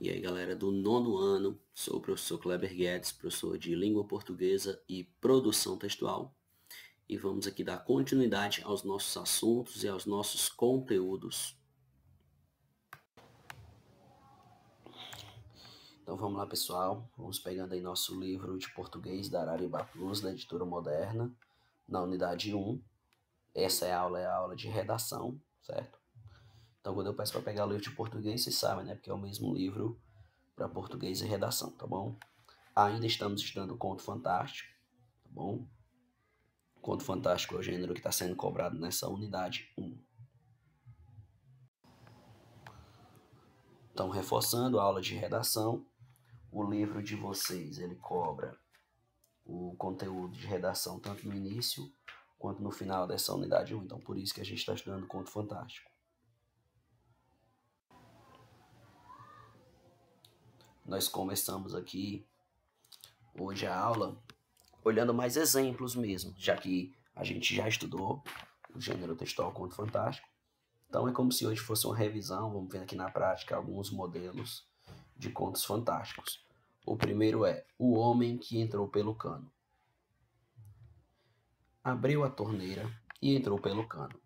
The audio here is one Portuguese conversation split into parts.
E aí galera do nono ano, sou o professor Kleber Guedes, professor de Língua Portuguesa e Produção Textual. E vamos aqui dar continuidade aos nossos assuntos e aos nossos conteúdos. Então vamos lá pessoal, vamos pegando aí nosso livro de português da Araribá Plus, da editora moderna, na unidade 1. Essa é a aula, é a aula de redação, certo? Então, quando eu peço para pegar o livro de português, vocês sabem, né? Porque é o mesmo livro para português e redação, tá bom? Ainda estamos estudando Conto Fantástico, tá bom? Conto Fantástico é o gênero que está sendo cobrado nessa unidade 1. Então, reforçando a aula de redação, o livro de vocês, ele cobra o conteúdo de redação tanto no início quanto no final dessa unidade 1. Então, por isso que a gente está estudando Conto Fantástico. Nós começamos aqui hoje a aula olhando mais exemplos mesmo, já que a gente já estudou o gênero textual conto fantástico. Então é como se hoje fosse uma revisão, vamos ver aqui na prática alguns modelos de contos fantásticos. O primeiro é O Homem que Entrou pelo Cano. Abriu a torneira e entrou pelo cano.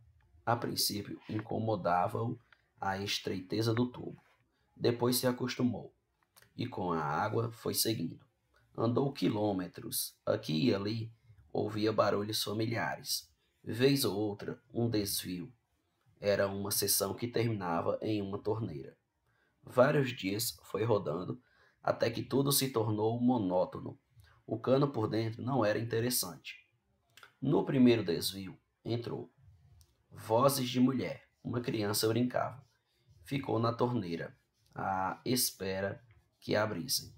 A princípio incomodava-o a estreiteza do tubo. Depois se acostumou e com a água foi seguindo. Andou quilômetros, aqui e ali ouvia barulhos familiares. Vez ou outra, um desvio. Era uma sessão que terminava em uma torneira. Vários dias foi rodando até que tudo se tornou monótono. O cano por dentro não era interessante. No primeiro desvio, entrou. Vozes de mulher. Uma criança brincava. Ficou na torneira, à espera que abrissem.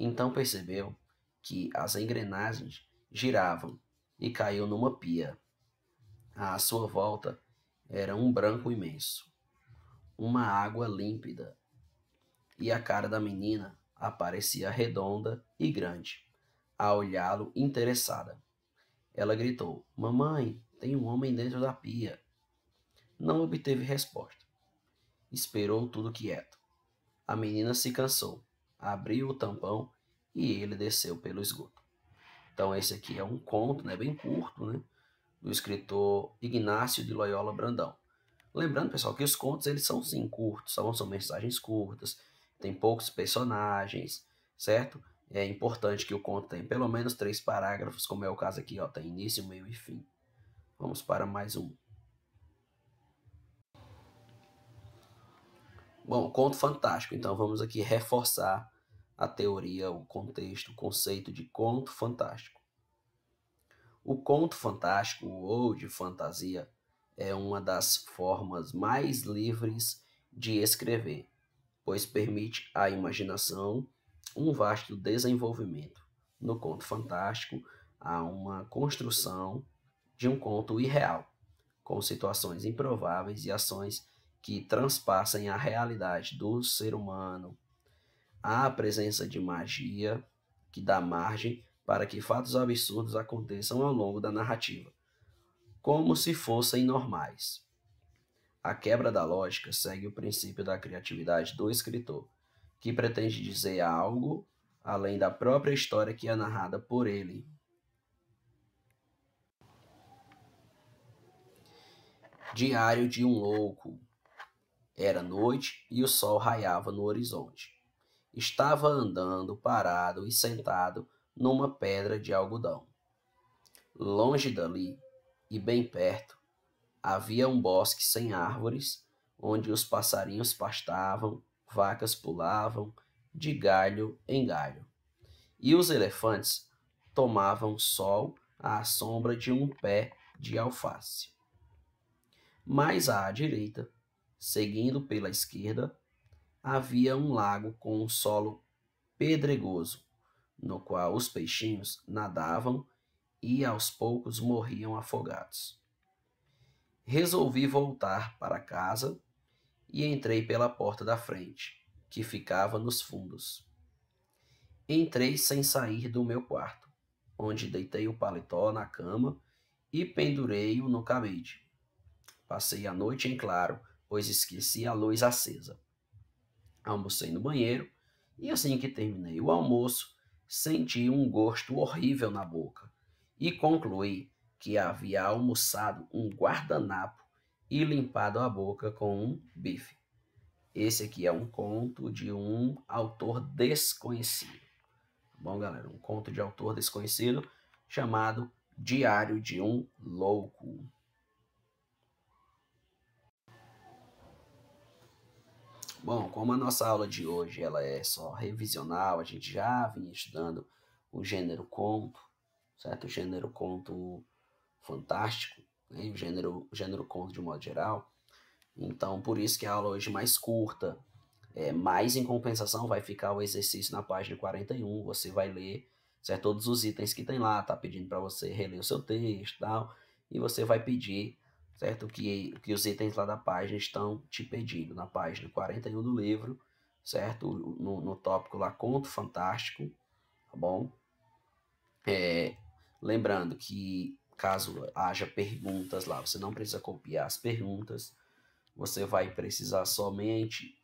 Então percebeu que as engrenagens giravam e caiu numa pia. À sua volta era um branco imenso, uma água límpida, e a cara da menina aparecia redonda e grande, a olhá-lo interessada. Ela gritou: Mamãe, tem um homem dentro da pia. Não obteve resposta. Esperou tudo quieto. A menina se cansou, abriu o tampão e ele desceu pelo esgoto. Então esse aqui é um conto, né, bem curto, né, do escritor Ignácio de Loyola Brandão. Lembrando, pessoal, que os contos eles são sim curtos, são, são mensagens curtas, tem poucos personagens, certo? É importante que o conto tenha pelo menos três parágrafos, como é o caso aqui, ó, tem início, meio e fim. Vamos para mais um. Bom, conto fantástico. Então vamos aqui reforçar a teoria, o contexto, o conceito de conto fantástico. O conto fantástico ou de fantasia é uma das formas mais livres de escrever, pois permite à imaginação um vasto desenvolvimento. No conto fantástico, há uma construção de um conto irreal, com situações improváveis e ações que transpassem a realidade do ser humano. Há a presença de magia que dá margem para que fatos absurdos aconteçam ao longo da narrativa, como se fossem normais. A quebra da lógica segue o princípio da criatividade do escritor, que pretende dizer algo além da própria história que é narrada por ele. Diário de um Louco era noite e o sol raiava no horizonte. Estava andando parado e sentado numa pedra de algodão. Longe dali e bem perto havia um bosque sem árvores, onde os passarinhos pastavam, vacas pulavam de galho em galho, e os elefantes tomavam sol à sombra de um pé de alface. Mais à direita, seguindo pela esquerda, havia um lago com um solo pedregoso, no qual os peixinhos nadavam e aos poucos morriam afogados. Resolvi voltar para casa e entrei pela porta da frente, que ficava nos fundos. Entrei sem sair do meu quarto, onde deitei o paletó na cama e pendurei-o no cabide. Passei a noite em claro, pois esqueci a luz acesa. Almocei no banheiro e assim que terminei o almoço, senti um gosto horrível na boca e concluí que havia almoçado um guardanapo e limpado a boca com um bife. Esse aqui é um conto de um autor desconhecido. bom, galera, um conto de autor desconhecido chamado Diário de um Louco. Bom, como a nossa aula de hoje ela é só revisional, a gente já vinha estudando o gênero conto, certo? O gênero conto fantástico, né? o, gênero, o gênero conto de modo geral. Então, por isso que a aula hoje é mais curta, é, mas em compensação vai ficar o exercício na página 41, você vai ler certo? todos os itens que tem lá, tá pedindo para você reler o seu texto e tal, e você vai pedir certo? que, que os itens lá da página estão te pedindo, na página 41 do livro, certo? No, no tópico lá, Conto Fantástico, tá bom? É, lembrando que caso haja perguntas lá, você não precisa copiar as perguntas, você vai precisar somente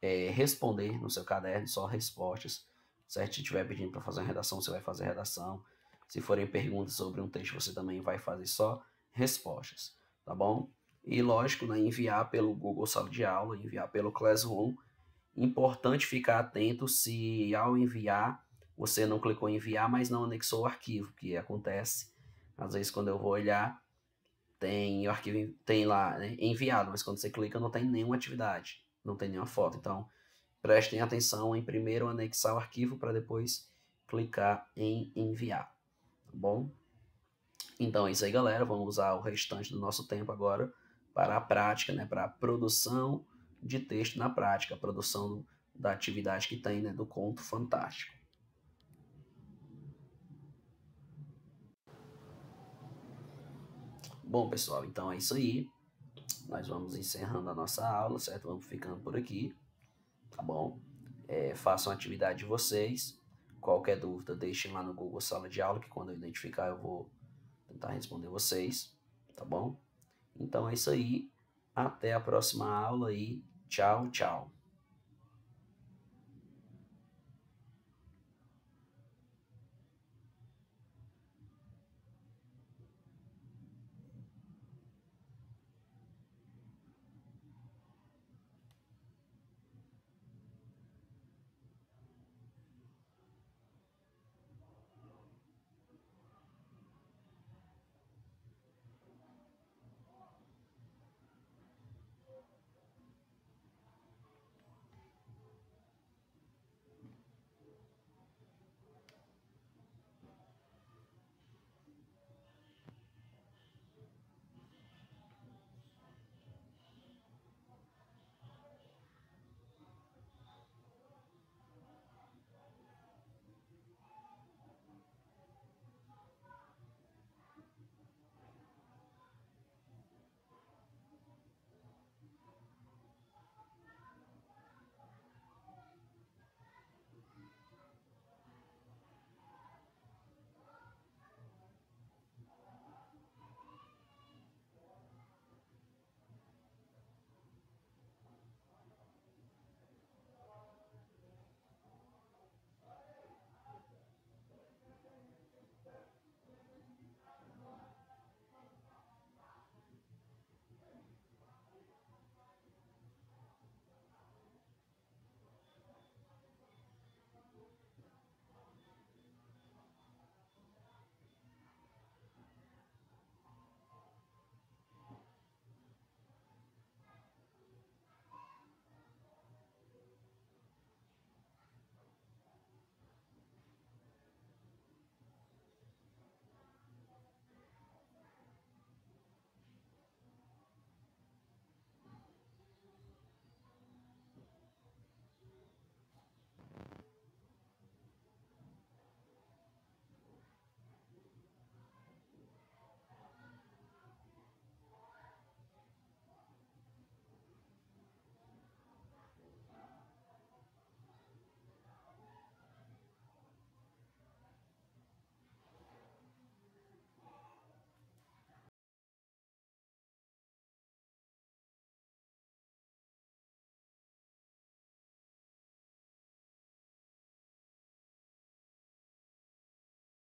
é, responder no seu caderno só respostas, certo? Se estiver pedindo para fazer uma redação, você vai fazer redação. Se forem perguntas sobre um texto, você também vai fazer só respostas tá bom? E lógico, né, enviar pelo Google Sala de Aula, enviar pelo Classroom. Importante ficar atento se ao enviar você não clicou em enviar, mas não anexou o arquivo, que acontece. Às vezes quando eu vou olhar, tem o arquivo tem lá né, enviado, mas quando você clica não tem nenhuma atividade, não tem nenhuma foto. Então, prestem atenção em primeiro anexar o arquivo para depois clicar em enviar, tá bom? Então é isso aí, galera. Vamos usar o restante do nosso tempo agora para a prática, né? para a produção de texto na prática, a produção da atividade que tem, né? do conto fantástico. Bom, pessoal, então é isso aí. Nós vamos encerrando a nossa aula, certo? Vamos ficando por aqui, tá bom? É, façam a atividade de vocês. Qualquer dúvida, deixem lá no Google Sala de Aula, que quando eu identificar eu vou tentar tá? responder vocês, tá bom? Então é isso aí. Até a próxima aula e tchau, tchau.